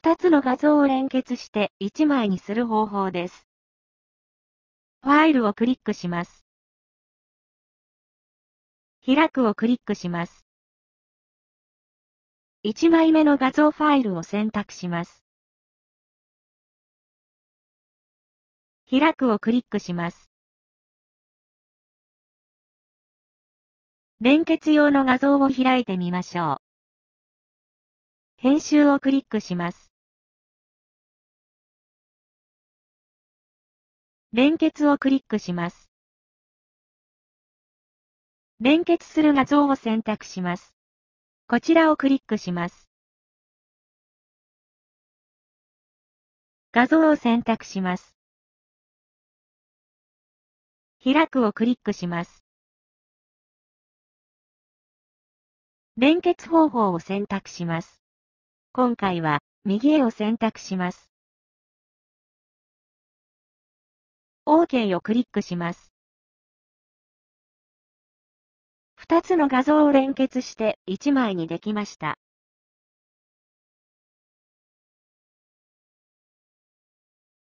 2つの画像を連結して1枚にする方法です。ファイルをクリックします。開くをクリックします。1枚目の画像ファイルを選択します。開くをクリックします。連結用の画像を開いてみましょう。編集をクリックします。連結をクリックします。連結する画像を選択します。こちらをクリックします。画像を選択します。開くをクリックします。連結方法を選択します。今回は右へを選択します。OK をクリックします。2つの画像を連結して1枚にできました。